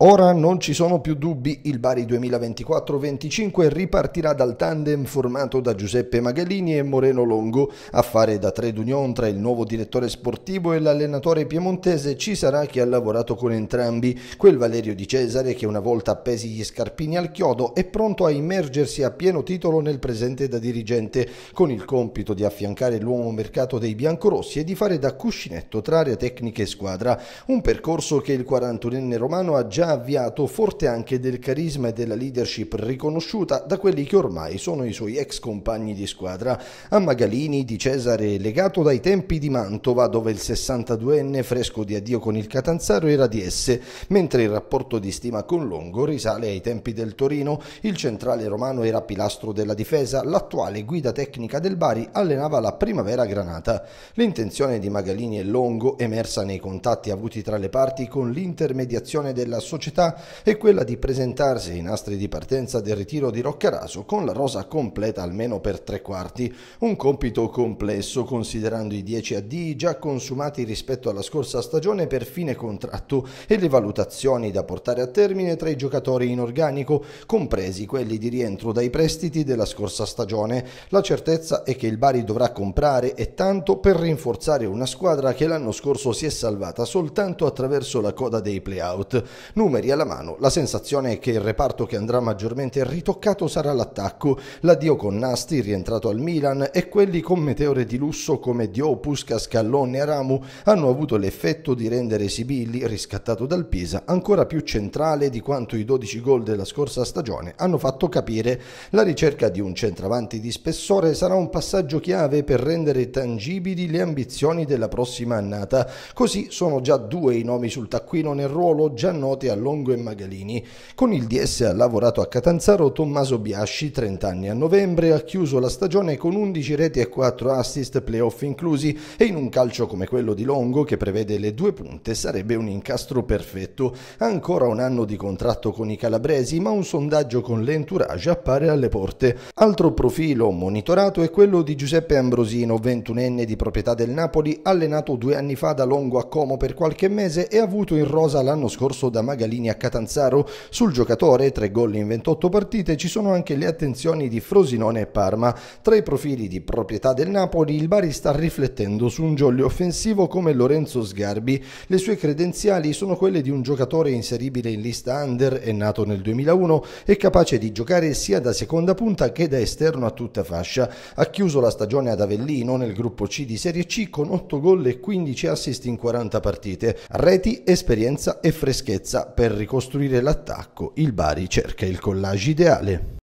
Ora non ci sono più dubbi, il Bari 2024-25 ripartirà dal tandem formato da Giuseppe Magalini e Moreno Longo. A fare da trade union tra il nuovo direttore sportivo e l'allenatore piemontese ci sarà chi ha lavorato con entrambi, quel Valerio Di Cesare che una volta appesi gli scarpini al chiodo è pronto a immergersi a pieno titolo nel presente da dirigente, con il compito di affiancare l'uomo mercato dei biancorossi e di fare da cuscinetto tra area tecnica e squadra, un percorso che il 41enne romano ha già avviato, forte anche del carisma e della leadership riconosciuta da quelli che ormai sono i suoi ex compagni di squadra. A Magalini di Cesare, legato dai tempi di Mantova, dove il 62enne fresco di addio con il Catanzaro era di esse, mentre il rapporto di stima con Longo risale ai tempi del Torino. Il centrale romano era pilastro della difesa, l'attuale guida tecnica del Bari allenava la primavera granata. L'intenzione di Magalini e Longo, emersa nei contatti avuti tra le parti con l'intermediazione della società società è quella di presentarsi ai nastri di partenza del ritiro di Roccaraso con la rosa completa almeno per tre quarti, un compito complesso considerando i 10 addii già consumati rispetto alla scorsa stagione per fine contratto e le valutazioni da portare a termine tra i giocatori in organico, compresi quelli di rientro dai prestiti della scorsa stagione. La certezza è che il Bari dovrà comprare e tanto per rinforzare una squadra che l'anno scorso si è salvata soltanto attraverso la coda dei playout. Nulla Numeri alla mano, la sensazione è che il reparto che andrà maggiormente ritoccato sarà l'attacco, l'addio con Nasti rientrato al Milan e quelli con meteore di lusso come Dio, Pusca, Scallone e Aramu hanno avuto l'effetto di rendere Sibilli, riscattato dal Pisa, ancora più centrale di quanto i 12 gol della scorsa stagione hanno fatto capire. La ricerca di un centravanti di spessore sarà un passaggio chiave per rendere tangibili le ambizioni della prossima annata, così sono già due i nomi sul taccuino nel ruolo già noti al Longo e Magalini. Con il DS ha lavorato a Catanzaro Tommaso Biasci, 30 anni a novembre, ha chiuso la stagione con 11 reti e 4 assist playoff inclusi e in un calcio come quello di Longo che prevede le due punte sarebbe un incastro perfetto. Ancora un anno di contratto con i calabresi ma un sondaggio con l'entourage appare alle porte. Altro profilo monitorato è quello di Giuseppe Ambrosino, 21enne di proprietà del Napoli, allenato due anni fa da Longo a Como per qualche mese e avuto in rosa l'anno scorso da Magalini linea Catanzaro. Sul giocatore, tre gol in 28 partite, ci sono anche le attenzioni di Frosinone e Parma. Tra i profili di proprietà del Napoli, il Bari sta riflettendo su un gioglio offensivo come Lorenzo Sgarbi. Le sue credenziali sono quelle di un giocatore inseribile in lista under, è nato nel 2001 e capace di giocare sia da seconda punta che da esterno a tutta fascia. Ha chiuso la stagione ad Avellino nel gruppo C di Serie C con 8 gol e 15 assist in 40 partite. Reti, esperienza e freschezza per ricostruire l'attacco, il Bari cerca il collage ideale.